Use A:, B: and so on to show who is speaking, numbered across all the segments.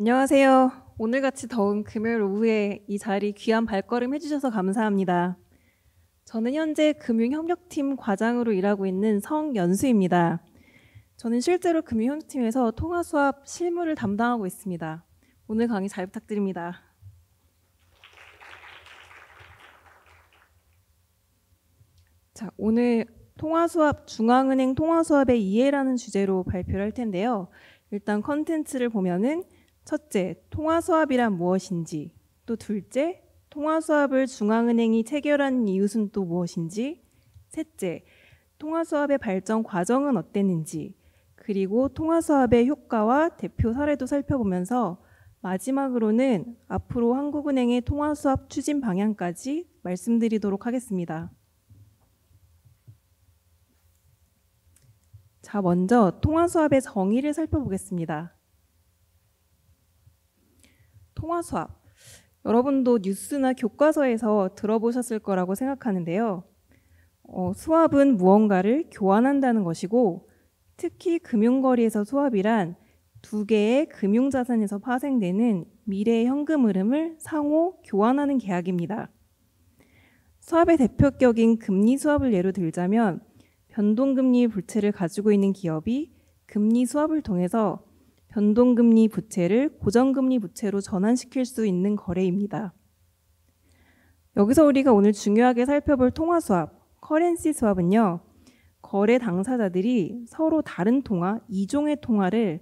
A: 안녕하세요. 오늘같이 더운 금요일 오후에 이 자리 귀한 발걸음 해주셔서 감사합니다. 저는 현재 금융협력팀 과장으로 일하고 있는 성연수입니다. 저는 실제로 금융협력팀에서 통화수합 실무를 담당하고 있습니다. 오늘 강의 잘 부탁드립니다. 자, 오늘 통화수합 중앙은행 통화수합의 이해라는 주제로 발표를 할 텐데요. 일단 컨텐츠를 보면은 첫째, 통화 수합이란 무엇인지, 또 둘째, 통화 수합을 중앙은행이 체결한 이유은또 무엇인지, 셋째, 통화 수합의 발전 과정은 어땠는지, 그리고 통화 수합의 효과와 대표 사례도 살펴보면서 마지막으로는 앞으로 한국은행의 통화 수합 추진 방향까지 말씀드리도록 하겠습니다. 자, 먼저 통화 수합의 정의를 살펴보겠습니다. 통화 수업. 여러분도 뉴스나 교과서에서 들어보셨을 거라고 생각하는데요. 어, 수합은 무언가를 교환한다는 것이고 특히 금융거리에서 수합이란 두 개의 금융자산에서 파생되는 미래의 현금 흐름을 상호 교환하는 계약입니다. 수합의 대표격인 금리 수합을 예로 들자면 변동금리 부채를 가지고 있는 기업이 금리 수합을 통해서 변동금리 부채를 고정금리 부채로 전환시킬 수 있는 거래입니다. 여기서 우리가 오늘 중요하게 살펴볼 통화 수합 커렌시 수합은요 거래 당사자들이 서로 다른 통화, 이종의 통화를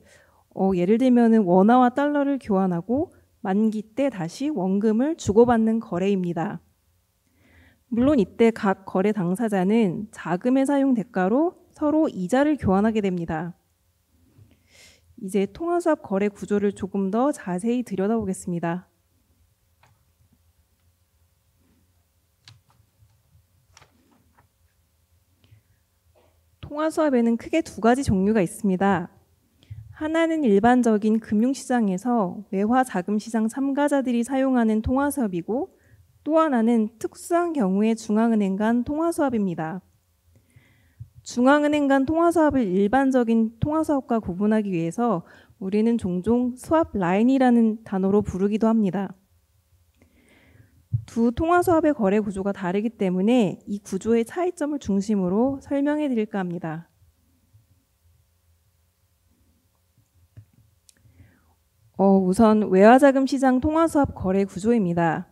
A: 어, 예를 들면 원화와 달러를 교환하고 만기 때 다시 원금을 주고받는 거래입니다. 물론 이때 각 거래 당사자는 자금의 사용 대가로 서로 이자를 교환하게 됩니다. 이제 통화수합 거래 구조를 조금 더 자세히 들여다보겠습니다. 통화수합에는 크게 두 가지 종류가 있습니다. 하나는 일반적인 금융시장에서 외화 자금시장 참가자들이 사용하는 통화수합이고 또 하나는 특수한 경우에 중앙은행 간 통화수합입니다. 중앙은행 간 통화사업을 일반적인 통화사업과 구분하기 위해서 우리는 종종 스왑 라인이라는 단어로 부르기도 합니다. 두 통화사업의 거래 구조가 다르기 때문에 이 구조의 차이점을 중심으로 설명해 드릴까 합니다. 어, 우선 외화자금 시장 통화사업 거래 구조입니다.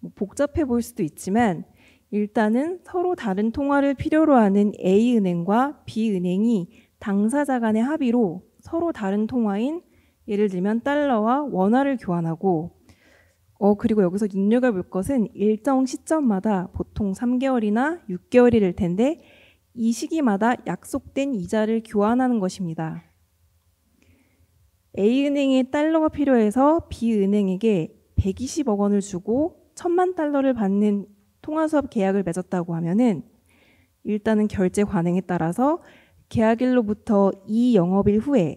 A: 뭐 복잡해 보일 수도 있지만 일단은 서로 다른 통화를 필요로 하는 A 은행과 B 은행이 당사자 간의 합의로 서로 다른 통화인 예를 들면 달러와 원화를 교환하고 어 그리고 여기서 눈여겨 볼 것은 일정 시점마다 보통 3개월이나 6개월이 될 텐데 이 시기마다 약속된 이자를 교환하는 것입니다. A 은행에 달러가 필요해서 B 은행에게 120억 원을 주고 1 천만 달러를 받는 통화 수업 계약을 맺었다고 하면은 일단은 결제 관행에 따라서 계약일로부터 이 영업일 후에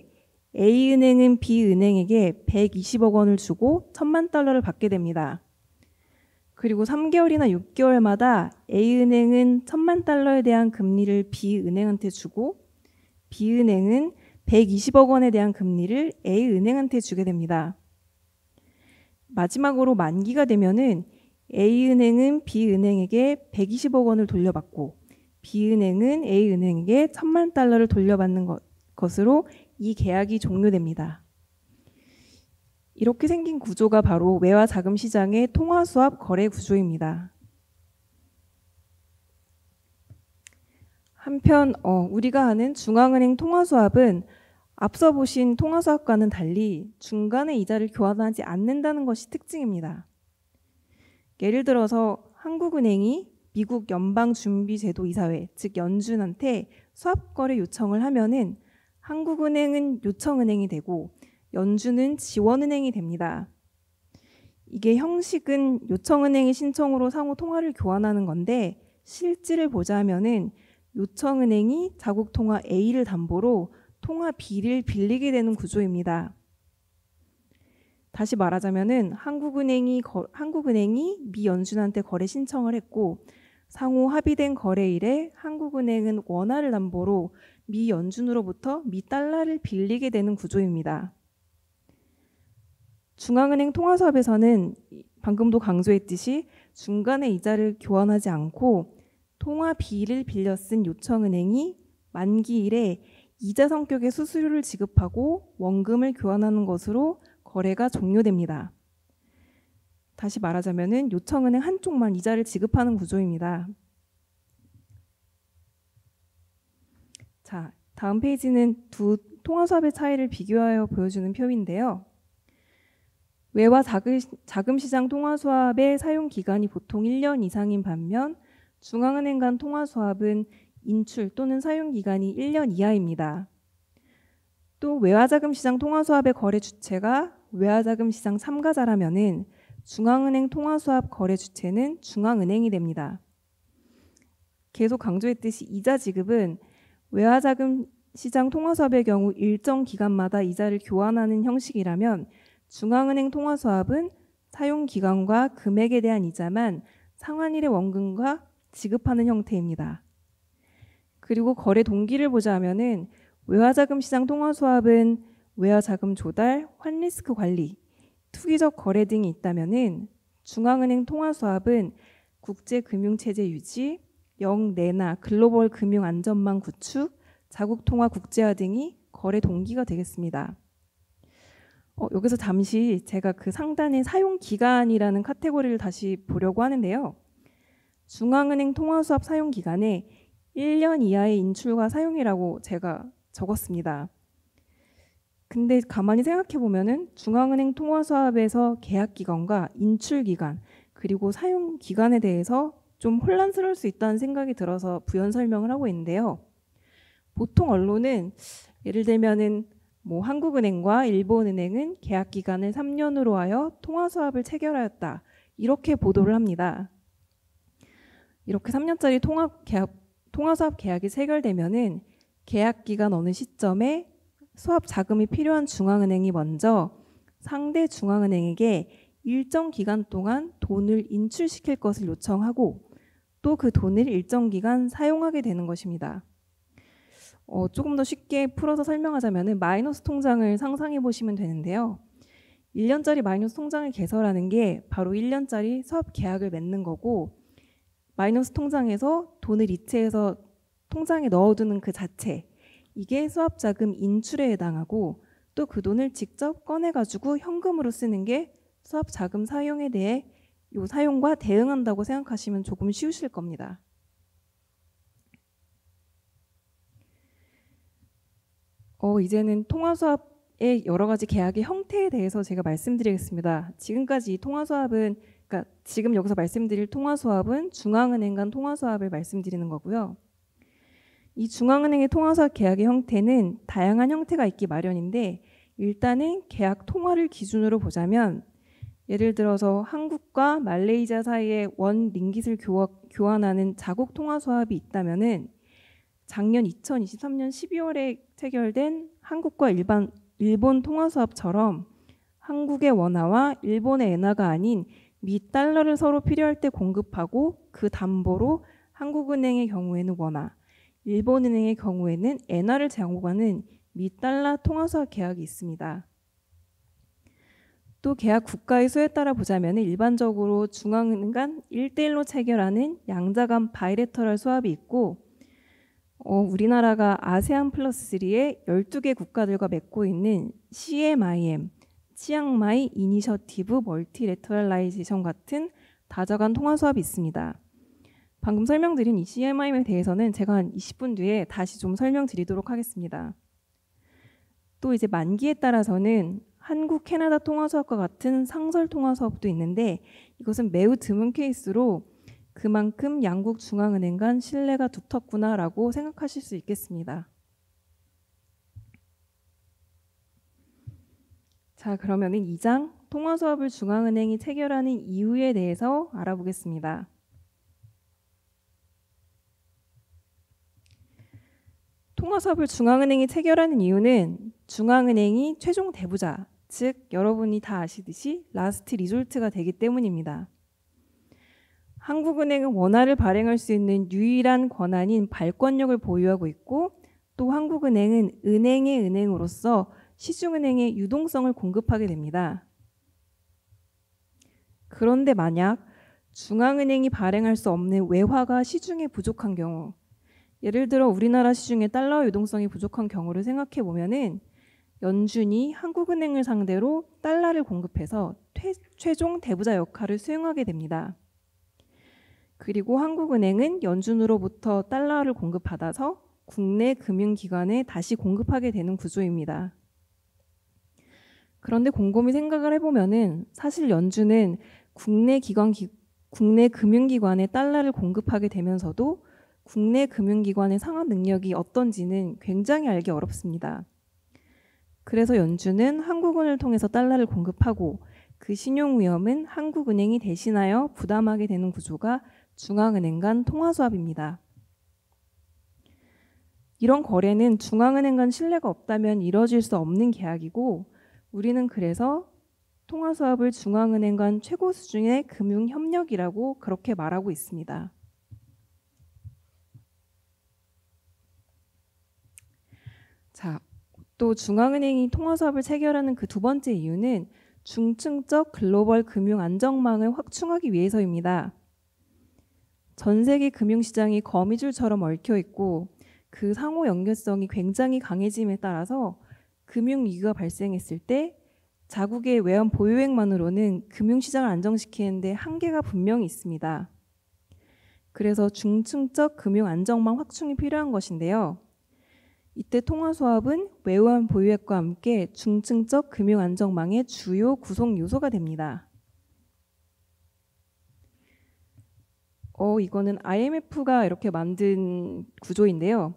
A: A 은행은 B 은행에게 120억 원을 주고 1천만 달러를 받게 됩니다. 그리고 3개월이나 6개월마다 A 은행은 1천만 달러에 대한 금리를 B 은행한테 주고 B 은행은 120억 원에 대한 금리를 A 은행한테 주게 됩니다. 마지막으로 만기가 되면은 A은행은 B은행에게 120억 원을 돌려받고 B은행은 A은행에게 1 0 0 0만 달러를 돌려받는 것, 것으로 이 계약이 종료됩니다. 이렇게 생긴 구조가 바로 외화 자금 시장의 통화 수합 거래 구조입니다. 한편 어, 우리가 아는 중앙은행 통화 수합은 앞서 보신 통화 수합과는 달리 중간에 이자를 교환하지 않는다는 것이 특징입니다. 예를 들어서 한국은행이 미국 연방준비제도 이사회 즉 연준한테 수합거래 요청을 하면은 한국은행은 요청은행이 되고 연준은 지원은행이 됩니다. 이게 형식은 요청은행이 신청으로 상호 통화를 교환하는 건데 실질을 보자면은 요청은행이 자국 통화 A를 담보로 통화 B를 빌리게 되는 구조입니다. 다시 말하자면은 한국은행이 거, 한국은행이 미 연준한테 거래 신청을 했고 상호 합의된 거래일에 한국은행은 원화를 담보로 미 연준으로부터 미 달러를 빌리게 되는 구조입니다. 중앙은행 통화사업에서는 방금도 강조했듯이 중간에 이자를 교환하지 않고 통화비를 빌려 쓴 요청은행이 만기일에 이자 성격의 수수료를 지급하고 원금을 교환하는 것으로 거래가 종료됩니다. 다시 말하자면 요청은행 한쪽만 이자를 지급하는 구조입니다. 자, 다음 페이지는 두 통화수합의 차이를 비교하여 보여주는 표인데요. 외화 자금시장 통화수합의 사용 기간이 보통 1년 이상인 반면 중앙은행 간 통화수합은 인출 또는 사용 기간이 1년 이하입니다. 또 외화자금시장 통화수합의 거래 주체가 외화자금 시장 참가자라면은 중앙은행 통화수합 거래 주체는 중앙은행이 됩니다. 계속 강조했듯이 이자 지급은 외화자금 시장 통화수합의 경우 일정 기간마다 이자를 교환하는 형식이라면 중앙은행 통화수합은 사용 기간과 금액에 대한 이자만 상환일의 원금과 지급하는 형태입니다. 그리고 거래 동기를 보자면은 외화자금 시장 통화수합은 외화 자금 조달, 환리스크 관리, 투기적 거래 등이 있다면 중앙은행 통화수합은 국제금융체제 유지, 영내나 글로벌 금융 안전망 구축, 자국 통화 국제화 등이 거래 동기가 되겠습니다. 어, 여기서 잠시 제가 그 상단의 사용 기간이라는 카테고리를 다시 보려고 하는데요. 중앙은행 통화수합 사용 기간에 1년 이하의 인출과 사용이라고 제가 적었습니다. 근데 가만히 생각해 보면은 중앙은행 통화수합에서 계약 기간과 인출 기간 그리고 사용 기간에 대해서 좀 혼란스러울 수 있다는 생각이 들어서 부연 설명을 하고 있는데요. 보통 언론은 예를 들면은 뭐 한국은행과 일본은행은 계약 기간을 3년으로 하여 통화수합을 체결하였다. 이렇게 보도를 합니다. 이렇게 3년짜리 통합 계약 통화수합 계약이 체결되면은 계약 기간 어느 시점에 수합 자금이 필요한 중앙은행이 먼저 상대 중앙은행에게 일정 기간 동안 돈을 인출시킬 것을 요청하고 또 그 돈을 일정 기간 사용하게 되는 것입니다. 어, 조금 더 쉽게 풀어서 설명하자면 마이너스 통장을 상상해 보시면 되는데요. 1년짜리 마이너스 통장을 개설하는 게 바로 1년짜리 수업 계약을 맺는 거고 마이너스 통장에서 돈을 이체해서 통장에 넣어두는 그 자체 이게 수합자금 인출에 해당하고 또 그 돈을 직접 꺼내가지고 현금으로 쓰는 게 수합자금 사용에 대해 요 사용과 대응한다고 생각하시면 조금 쉬우실 겁니다. 어, 이제는 통화수합의 여러 가지 계약의 형태에 대해서 제가 말씀드리겠습니다. 지금까지 이 통화수합은 그러니까 지금 여기서 말씀드릴 통화수합은 중앙은행 간 통화수합을 말씀드리는 거고요. 이 중앙은행의 통화사 계약의 형태는 다양한 형태가 있기 마련인데 일단은 계약 통화를 기준으로 보자면 예를 들어서 한국과 말레이시아 사이에 원 링깃을 교환하는 자국 통화 수합이 있다면은 작년 2023년 12월에 체결된 한국과 일반 일본 통화 수합처럼 한국의 원화와 일본의 엔화가 아닌 미 달러를 서로 필요할 때 공급하고 그 담보로 한국은행의 경우에는 원화, 일본은행의 경우에는 엔화를 제공하는 미 달러 통화사 계약이 있습니다. 또 계약 국가의 수에 따라 보자면 일반적으로 중앙은 간 1대1로 체결하는 양자 간 바이레터럴 수합이 있고 어, 우리나라가 아세안 플러스 3의 12개 국가들과 맺고 있는 CMIM, 치앙마이 이니셔티브 멀티레터럴라이제이션 같은 다자간 통화 수합이 있습니다. 방금 설명드린 이 CMIM에 대해서는 제가 한 20분 뒤에 다시 좀 설명드리도록 하겠습니다. 또 이제 만기에 따라서는 한국 캐나다 통화수업과 같은 상설 통화수업도 있는데 이것은 매우 드문 케이스로 그만큼 양국 중앙은행 간 신뢰가 두텁구나라고 생각하실 수 있겠습니다. 자, 그러면 2장 통화수업을 중앙은행이 체결하는 이유에 대해서 알아보겠습니다. 통화사업을 중앙은행이 체결하는 이유는 중앙은행이 최종 대부자, 즉 여러분이 다 아시듯이 라스트 리졸트가 되기 때문입니다. 한국은행은 원화를 발행할 수 있는 유일한 권한인 발권력을 보유하고 있고 또 한국은행은 은행의 은행으로서 시중은행의 유동성을 공급하게 됩니다. 그런데 만약 중앙은행이 발행할 수 없는 외화가 시중에 부족한 경우 예를 들어 우리나라 시중에 달러 유동성이 부족한 경우를 생각해 보면은 연준이 한국은행을 상대로 달러를 공급해서 퇴, 최종 대부자 역할을 수행하게 됩니다. 그리고 한국은행은 연준으로부터 달러를 공급받아서 국내 금융기관에 다시 공급하게 되는 구조입니다. 그런데 곰곰이 생각을 해보면은 사실 연준은 국내 기관 기, 국내 금융기관에 달러를 공급하게 되면서도 국내 금융기관의 상환 능력이 어떤지는 굉장히 알기 어렵습니다. 그래서 연준은 한국은을 통해서 달러를 공급하고 그 신용 위험은 한국은행이 대신하여 부담하게 되는 구조가 중앙은행 간 통화 수합입니다. 이런 거래는 중앙은행 간 신뢰가 없다면 이뤄질 수 없는 계약이고 우리는 그래서 통화 수합을 중앙은행 간 최고 수준의 금융 협력이라고 그렇게 말하고 있습니다. 자, 또 중앙은행이 통화사업을 체결하는 그 두 번째 이유는 중층적 글로벌 금융 안정망을 확충하기 위해서입니다. 전 세계 금융시장이 거미줄처럼 얽혀 있고 그 상호 연결성이 굉장히 강해짐에 따라서 금융위기가 발생했을 때 자국의 외환 보유액만으로는 금융시장을 안정시키는데 한계가 분명히 있습니다. 그래서 중층적 금융 안정망 확충이 필요한 것인데요. 이때 통화수합은 외환 보유액과 함께 중층적 금융 안정망의 주요 구성 요소가 됩니다. 어, 이거는 IMF가 이렇게 만든 구조인데요.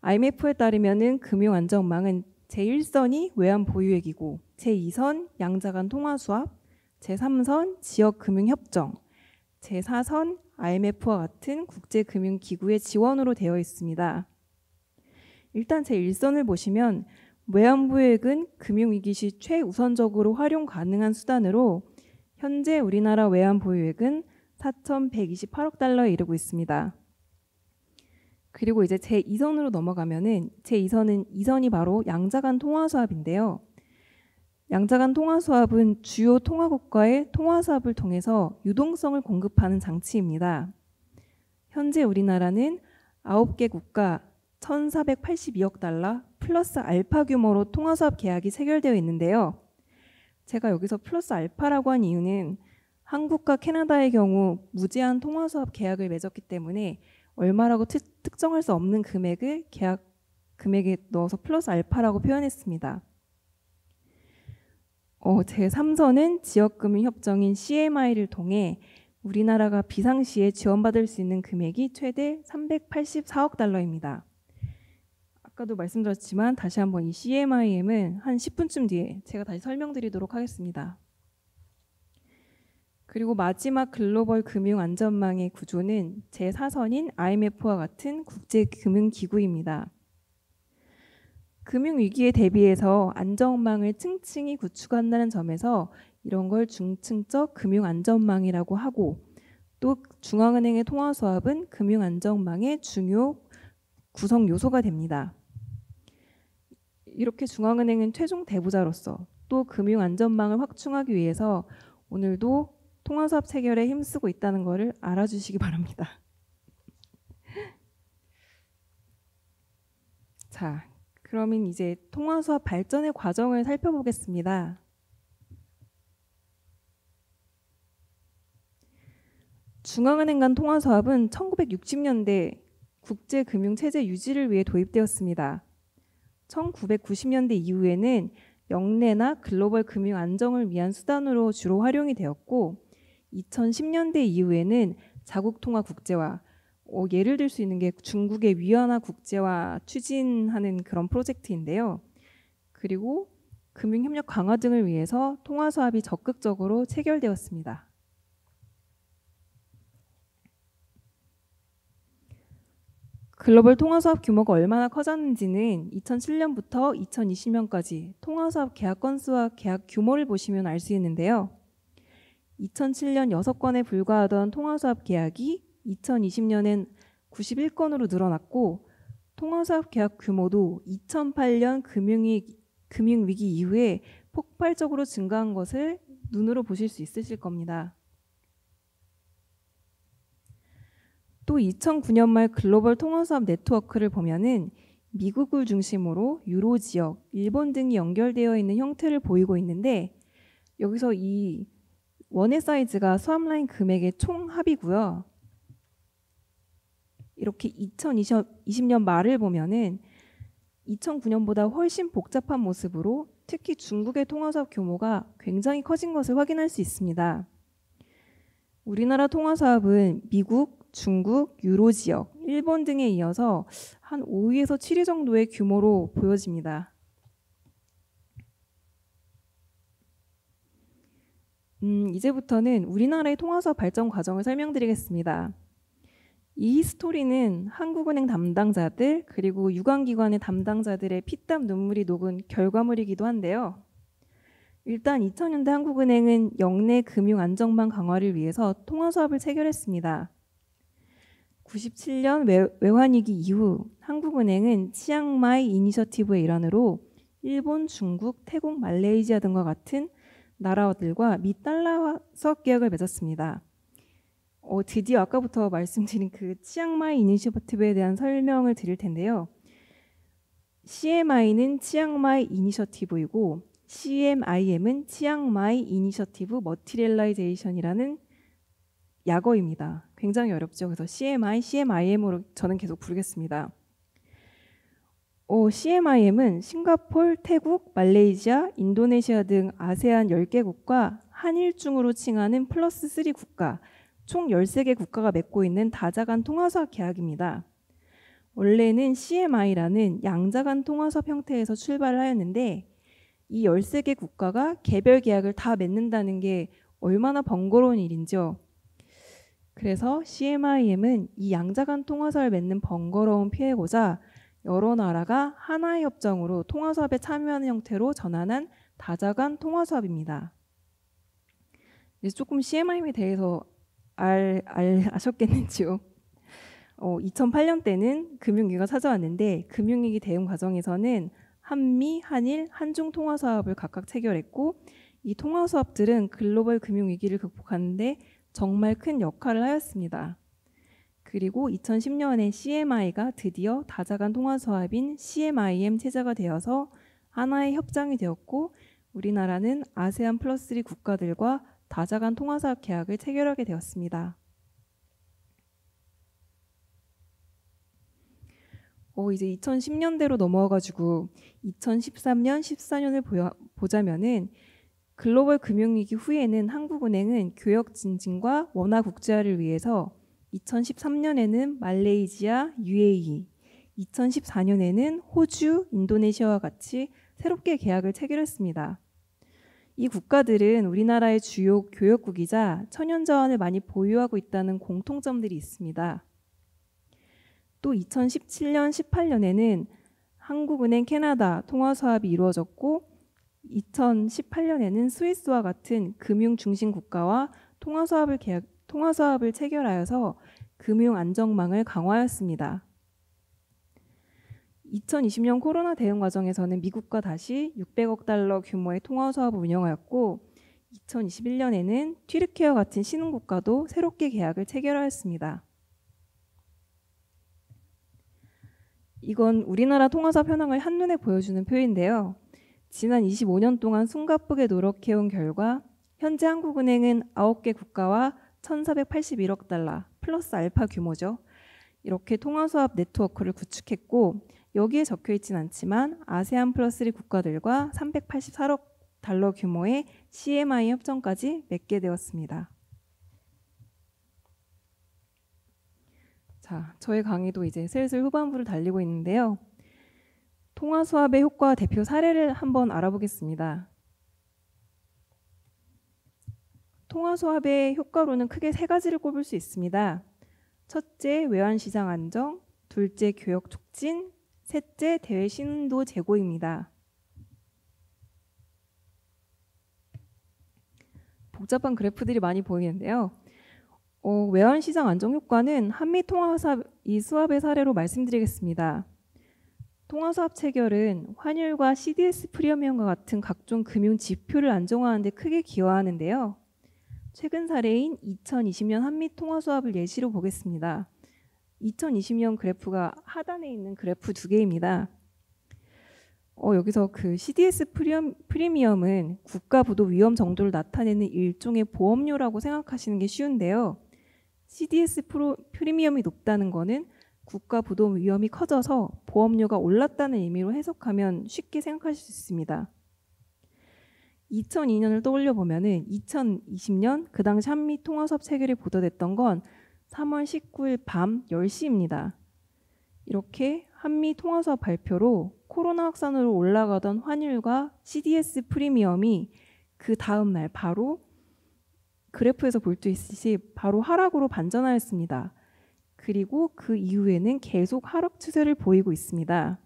A: IMF에 따르면 금융 안정망은 제1선이 외환 보유액이고 제2선 양자간 통화 수합, 제3선 지역 금융 협정, 제4선 IMF와 같은 국제 금융 기구의 지원으로 되어 있습니다. 일단 제 일선을 보시면 외환보유액은 금융위기 시 최우선적으로 활용 가능한 수단으로 현재 우리나라 외환보유액은 4,128억 달러에 이르고 있습니다. 그리고 이제 제 2선으로 넘어가면은 제 2선은 2선이 바로 양자간 통화수합인데요. 양자간 통화수합은 주요 통화국가의 통화수합을 통해서 유동성을 공급하는 장치입니다. 현재 우리나라는 9개 국가 1,482억 달러 플러스 알파 규모로 통화사업 계약이 체결되어 있는데요. 제가 여기서 플러스 알파라고 한 이유는 한국과 캐나다의 경우 무제한 통화사업 계약을 맺었기 때문에 얼마라고 트, 특정할 수 없는 금액을 계약 금액에 넣어서 플러스 알파라고 표현했습니다. 어, 제3선은 지역금융협정인 CMI를 통해 우리나라가 비상시에 지원받을 수 있는 금액이 최대 384억 달러입니다. 아까도 말씀드렸지만 다시 한번 이 CMIM은 한 10분쯤 뒤에 제가 다시 설명드리도록 하겠습니다. 그리고 마지막 글로벌 금융 안전망의 구조는 제4선인 IMF와 같은 국제 금융 기구입니다. 금융 위기에 대비해서 안전망을 층층이 구축한다는 점에서 이런 걸 중층적 금융 안전망이라고 하고 또 중앙은행의 통화 수합은 금융 안전망의 중요 구성 요소가 됩니다. 이렇게 중앙은행은 최종 대부자로서또 금융 안전망을 확충하기 위해서 오늘도 통화수합 체결에 힘쓰고 있다는 것을 알아주시기 바랍니다. 자, 그러면 이제 통화수업 발전의 과정을 살펴보겠습니다. 중앙은행 간 통화수업은 1960년대 국제금융체제 유지를 위해 도입되었습니다. 1990년대 이후에는 영내나 글로벌 금융 안정을 위한 수단으로 주로 활용이 되었고 2010년대 이후에는 자국 통화 국제화 어, 예를 들 수 있는 게 중국의 위안화 국제화 추진하는 그런 프로젝트인데요. 그리고 금융협력 강화 등을 위해서 통화수합이 적극적으로 체결되었습니다. 글로벌 통화사업 규모가 얼마나 커졌는지는 2007년부터 2020년까지 통화사업 계약 건수와 계약 규모를 보시면 알 수 있는데요. 2007년 6건에 불과하던 통화사업 계약이 2020년엔 91건으로 늘어났고 통화사업 계약 규모도 2008년 금융위, 금융위기 이후에 폭발적으로 증가한 것을 눈으로 보실 수 있으실 겁니다. 또 2009년 말 글로벌 통화사업 네트워크를 보면은 미국을 중심으로 유로 지역, 일본 등이 연결되어 있는 형태를 보이고 있는데 여기서 이 원의 사이즈가 수압 라인 금액의 총 합이고요. 이렇게 2020년 말을 보면은 2009년보다 훨씬 복잡한 모습으로 특히 중국의 통화사업 규모가 굉장히 커진 것을 확인할 수 있습니다. 우리나라 통화사업은 미국, 중국, 유로 지역, 일본 등에 이어서 한 5위에서 7위 정도의 규모로 보여집니다. 음, 이제부터는 우리나라의 통화사 발전 과정을 설명드리겠습니다. 이 스토리는 한국은행 담당자들 그리고 유관기관의 담당자들의 피땀 눈물이 녹은 결과물이기도 한데요. 일단 2000년대 한국은행은 영내 금융 안정망 강화를 위해서 통화 수합을 체결했습니다. 9 7년 외, 외환위기 이후 한국은행은 치앙마이 이니셔티브의 일환으로 일본, 중국, 태국, 말레이시아 등과 같은 나라들과 미달러석 계약을 맺었습니다. 어, 드디어 아까부터 말씀드린 그 치앙마이 이니셔티브에 대한 설명을 드릴 텐데요. CMI는 치앙마이 이니셔티브이고 CMIM은 치앙마이 이니셔티브 머티리라이제이션이라는 약어입니다. 굉장히 어렵죠. 그래서 CMI, CMIM으로 저는 계속 부르겠습니다. 오, CMIM은 싱가폴, 태국, 말레이시아, 인도네시아 등 아세안 10개국과 한일 중으로 칭하는 플러스 3 국가, 총 13개 국가가 맺고 있는 다자간 통화사 계약입니다. 원래는 CMI라는 양자간 통화사 형태에서 출발을 하였는데 이 13개 국가가 개별 계약을 다 맺는다는 게 얼마나 번거로운 일인지요. 그래서 CMIM은 이 양자 간통화사을 맺는 번거로운 피해고자 여러 나라가 하나의 협정으로 통화사업에 참여하는 형태로 전환한 다자간 통화사업입니다. 이제 조금 CMIM에 대해서 알, 알 아셨겠는지요? 어, 2008년 때는 금융위기가 찾아왔는데 금융위기 대응 과정에서는 한미, 한일, 한중 통화사업을 각각 체결했고 이 통화사업들은 글로벌 금융위기를 극복하는데 정말 큰 역할을 하였습니다. 그리고 2010년에 CMI가 드디어 다자간 통화조합인 CMIM 체제가 되어서 하나의 협장이 되었고 우리나라는 아세안 플러스 3 국가들과 다자간 통화사업 계약을 체결하게 되었습니다. 어, 이제 2010년대로 넘어와가지고 2013년, 14년을 보자면은 글로벌 금융위기 후에는 한국은행은 교역 진진과 원화 국제화를 위해서 2013년에는 말레이시아, UAE, 2014년에는 호주, 인도네시아와 같이 새롭게 계약을 체결했습니다. 이 국가들은 우리나라의 주요 교역국이자 천연자원을 많이 보유하고 있다는 공통점들이 있습니다. 또 2017년, 18년에는 한국은행 캐나다 통화사업이 이루어졌고 2018년에는 스위스와 같은 금융 중심 국가와 통화 사업을 계약 통화 사업을 체결하여서 금융 안정망을 강화하였습니다. 2020년 코로나 대응 과정에서는 미국과 다시 600억 달러 규모의 통화 사업을 운영하였고 2021년에는 튀르키와 같은 신흥국가도 새롭게 계약을 체결하였습니다. 이건 우리나라 통화사 현황을 한눈에 보여주는 표인데요. 지난 25년 동안 숨가쁘게 노력해온 결과 현재 한국은행은 9개 국가와 1,481억 달러 플러스 알파 규모죠. 이렇게 통화수합 네트워크를 구축했고 여기에 적혀 있진 않지만 아세안 플러스 1 국가들과 384억 달러 규모의 CMI 협정까지 맺게 되었습니다. 자, 저의 강의도 이제 슬슬 후반부를 달리고 있는데요. 통화 수합의 효과 대표 사례를 한번 알아보겠습니다. 통화 수합의 효과로는 크게 세 가지를 꼽을 수 있습니다. 첫째, 외환 시장 안정, 둘째, 교역 촉진, 셋째, 대외 신도 제고입니다. 복잡한 그래프들이 많이 보이는데요. 어, 외환 시장 안정 효과는 한미 통화 이 수합의 사례로 말씀드리겠습니다. 통화사업 체결은 환율과 CDS 프리미엄과 같은 각종 금융 지표를 안정화하는 데 크게 기여하는데요. 최근 사례인 2020년 한미 통화수합을 예시로 보겠습니다. 2020년 그래프가 하단에 있는 그래프 두 개입니다. 어, 여기서 그 CDS 프리미엄, 은 국가 부도 위험 정도를 나타내는 일종의 보험료라고 생각하시는 게 쉬운데요. CDS 프리미엄이 높다는 거는 국가 부도 위험이 커져서 보험료가 올랐다는 의미로 해석하면 쉽게 생각하실 수 있습니다. 2002년을 떠올려 보면은 2020년 그 당시 한미 통화섭 체결이 보도됐던 건 3월 19일 밤 10시입니다. 이렇게 한미 통화서 발표로 코로나 확산으로 올라가던 환율과 CDS 프리미엄이 그 다음 날 바로 그래프에서 볼 수 있듯이 바로 하락으로 반전하였습니다. 그리고 그 이후에는 계속 하락 추세를 보이고 있습니다.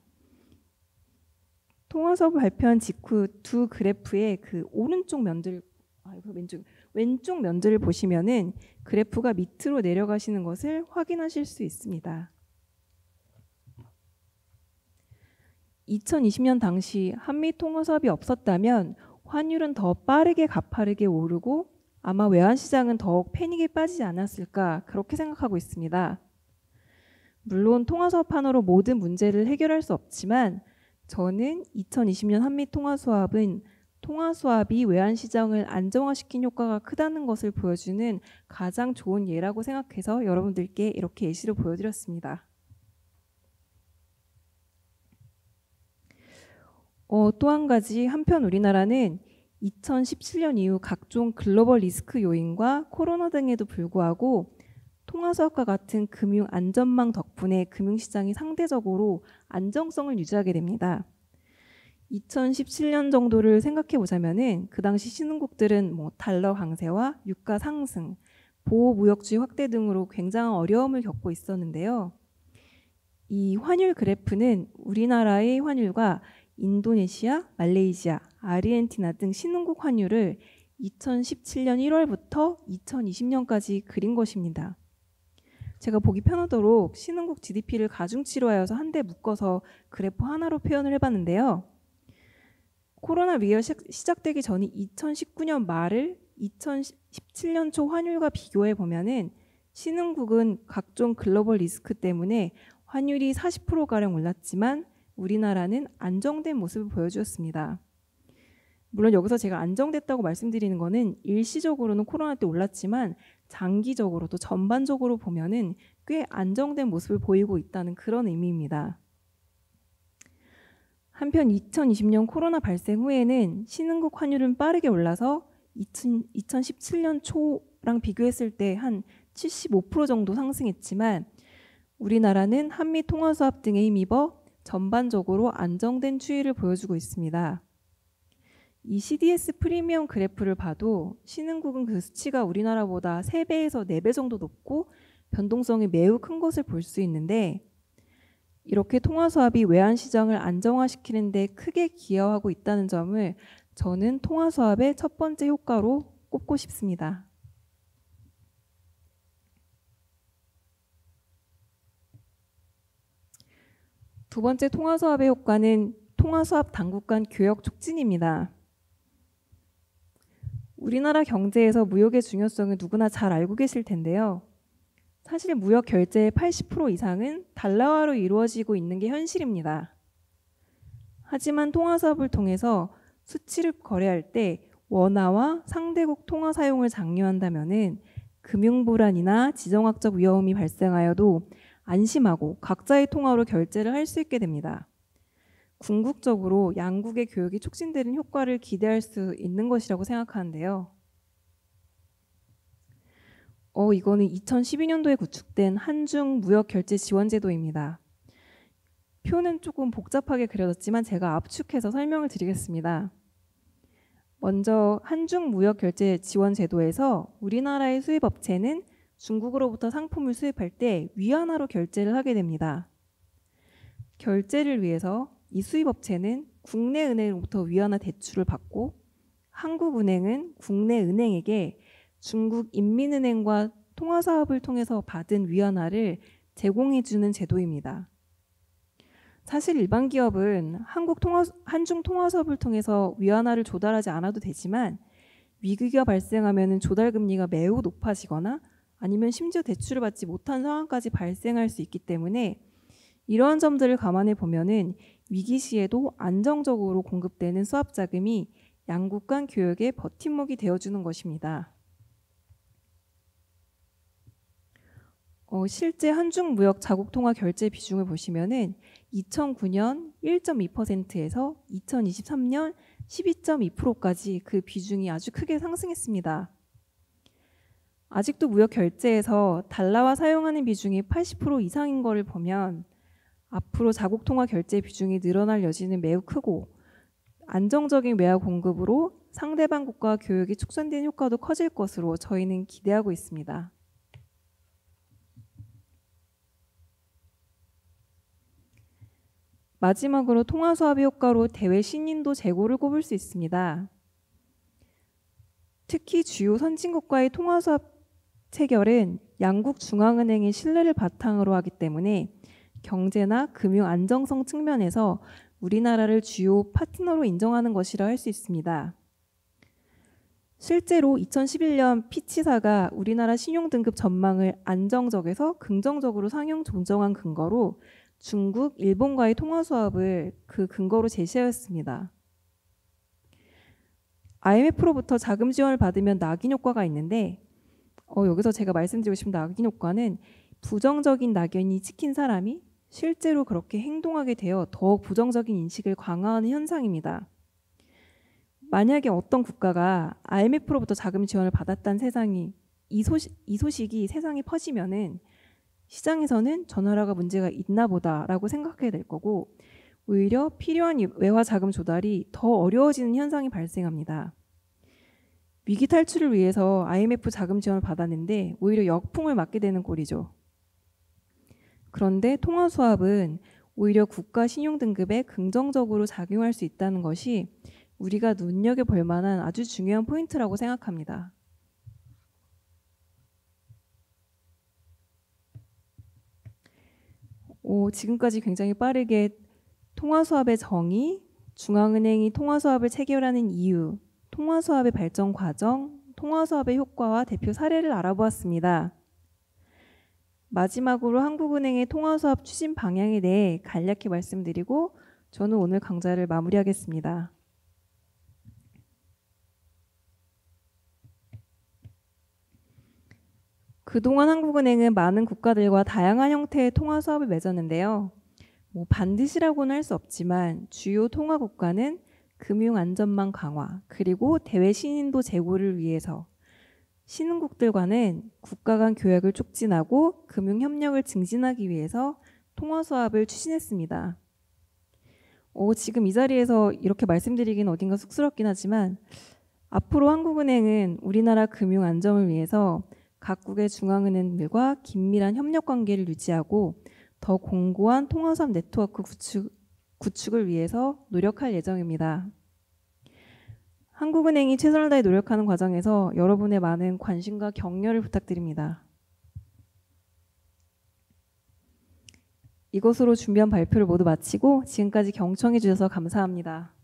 A: 통화서 발표한 직후 두 그래프의 그 오른쪽 면들 아, 왼쪽 왼쪽 면들을 보시면은 그래프가 밑으로 내려가시는 것을 확인하실 수 있습니다. 2020년 당시 한미 통화사업이 없었다면 환율은 더 빠르게 가파르게 오르고 아마 외환시장은 더욱 패닉에 빠지지 않았을까 그렇게 생각하고 있습니다. 물론 통화수업 판으로 모든 문제를 해결할 수 없지만 저는 2020년 한미 통화수합은 통화수합이 외환시장을 안정화시킨 효과가 크다는 것을 보여주는 가장 좋은 예라고 생각해서 여러분들께 이렇게 예시를 보여드렸습니다. 어, 또한 가지 한편 우리나라는 2017년 이후 각종 글로벌 리스크 요인과 코로나 등에도 불구하고 통화수업과 같은 금융 안전망 덕분에 금융시장이 상대적으로 안정성을 유지하게 됩니다. 2017년 정도를 생각해 보자면그 당시 신흥국들은 뭐 달러 강세와 유가 상승, 보호 무역주의 확대 등으로 굉장한 어려움을 겪고 있었는데요. 이 환율 그래프는 우리나라의 환율과 인도네시아, 말레이시아, 아르헨티나 등 신흥국 환율을 2017년 1월부터 2020년까지 그린 것입니다. 제가 보기 편하도록 신흥국 GDP를 가중치로 하여서 한데 묶어서 그래프 하나로 표현을 해봤는데요. 코로나 위기가 시작되기 전인 2019년 말을 2017년 초 환율과 비교해 보면은 신흥국은 각종 글로벌 리스크 때문에 환율이 40%가량 올랐지만 우리나라는 안정된 모습을 보여주었습니다. 물론 여기서 제가 안정됐다고 말씀드리는 것은 일시적으로는 코로나 때 올랐지만 장기적으로도 전반적으로 보면은 꽤 안정된 모습을 보이고 있다는 그런 의미입니다. 한편 2020년 코로나 발생 후에는 신흥국 환율은 빠르게 올라서 2 0 1 7년 초랑 비교했을 때 한 75% 정도 상승했지만 우리나라는 한미 통화수합 등에 힘입어 전반적으로 안정된 추이를 보여주고 있습니다. 이 CDS 프리미엄 그래프를 봐도 신흥국은 그 수치가 우리나라보다 3배에서 4배 정도 높고 변동성이 매우 큰 것을 볼 수 있는데 이렇게 통화 수합이 외환 시장을 안정화시키는 데 크게 기여하고 있다는 점을 저는 통화 수합의 첫 번째 효과로 꼽고 싶습니다. 두 번째 통화 수합의 효과는 통화 수합 당국 간 교역 촉진입니다. 우리나라 경제에서 무역의 중요성을 누구나 잘 알고 계실 텐데요. 사실 무역 결제의 80% 이상은 달러화로 이루어지고 있는 게 현실입니다. 하지만 통화사업을 통해서 수치를 거래할 때 원화와 상대국 통화 사용을 장려한다면은 금융 불안이나 지정학적 위험이 발생하여도 안심하고 각자의 통화로 결제를 할 수 있게 됩니다. 궁극적으로 양국의 교육이 촉진되는 효과를 기대할 수 있는 것이라고 생각하는데요. 어, 이거는 2012년도에 구축된 한중 무역 결제 지원 제도입니다. 표는 조금 복잡하게 그려졌지만 제가 압축해서 설명을 드리겠습니다. 먼저 한중 무역 결제 지원 제도에서 우리나라의 수입 업체는 중국으로부터 상품을 수입할 때 위안화로 결제를 하게 됩니다. 결제를 위해서 이 수입업체는 국내 은행으로부터 위안화 대출을 받고 한국은행은 국내 은행에게 중국 인민은행과 통화사업을 통해서 받은 위안화를 제공해주는 제도입니다. 사실 일반 기업은 한국 통화, 한중 통화사업을 통해서 위안화를 조달하지 않아도 되지만 위기가 발생하면 조달 금리가 매우 높아지거나 아니면 심지어 대출을 받지 못한 상황까지 발생할 수 있기 때문에 이러한 점들을 감안해 보면은 위기 시에도 안정적으로 공급되는 수합 자금이 양국 간 교역의 버팀목이 되어주는 것입니다. 어, 실제 한중 무역 자국 통화 결제 비중을 보시면은 2009년 1.2%에서 2023년 12.2%까지 그 비중이 아주 크게 상승했습니다. 아직도 무역 결제에서 달러와 사용하는 비중이 80% 이상인 거를 보면 앞으로 자국 통화 결제 비중이 늘어날 여지는 매우 크고 안정적인 외화 공급으로 상대방 국가 교육이 축소된 효과도 커질 것으로 저희는 기대하고 있습니다. 마지막으로 통화 수합의 효과로 대외 신인도 재고를 꼽을 수 있습니다. 특히 주요 선진국과의 통화 수합 체결은 양국 중앙은행의 신뢰를 바탕으로 하기 때문에 경제나 금융 안정성 측면에서 우리나라를 주요 파트너로 인정하는 것이라 할 수 있습니다. 실제로 2011년 피치사가 우리나라 신용등급 전망을 안정적에서 긍정적으로 상향 조정한 근거로 중국, 일본과의 통화 수합을 그 근거로 제시하였습니다. IMF로부터 자금 지원을 받으면 낙인 효과가 있는데 어, 여기서 제가 말씀드리고 싶은 낙인 효과는 부정적인 낙연이 찍힌 사람이 실제로 그렇게 행동하게 되어 더욱 부정적인 인식을 강화하는 현상입니다. 만약에 어떤 국가가 IMF로부터 자금 지원을 받았다는 세상이 이, 소식, 이 소식이 세상에 퍼지면은 시장에서는 전월화가 문제가 있나 보다라고 생각해야될 거고 오히려 필요한 외화 자금 조달이 더 어려워지는 현상이 발생합니다. 위기 탈출을 위해서 IMF 자금 지원을 받았는데 오히려 역풍을 맞게 되는 꼴이죠. 그런데 통화 수합은 오히려 국가 신용 등급에 긍정적으로 작용할 수 있다는 것이 우리가 눈여겨 볼 만한 아주 중요한 포인트라고 생각합니다. 오, 지금까지 굉장히 빠르게 통화 수합의 정의, 중앙은행이 통화 수합을 체결하는 이유, 통화 수합의 발전 과정, 통화 수합의 효과와 대표 사례를 알아보았습니다. 마지막으로 한국은행의 통화사업 추진 방향에 대해 간략히 말씀드리고 저는 오늘 강좌를 마무리하겠습니다. 그동안 한국은행은 많은 국가들과 다양한 형태의 통화 사업을 맺었는데요. 뭐 반드시라고는 할 수 없지만 주요 통화 국가는 금융 안전망 강화 그리고 대외 신인도 제고를 위해서 신흥국들과는 국가 간 교역을 촉진하고 금융 협력을 증진하기 위해서 통화 수합을 추진했습니다. 어, 지금 이 자리에서 이렇게 말씀드리긴 어딘가 쑥스럽긴 하지만 앞으로 한국은행은 우리나라 금융 안정을 위해서 각국의 중앙은행들과 긴밀한 협력 관계를 유지하고 더 공고한 통화수합 네트워크 구축, 구축을 위해서 노력할 예정입니다. 한국은행이 최선을 다해 노력하는 과정에서 여러분의 많은 관심과 격려를 부탁드립니다. 이것으로 준비한 발표를 모두 마치고 지금까지 경청해 주셔서 감사합니다.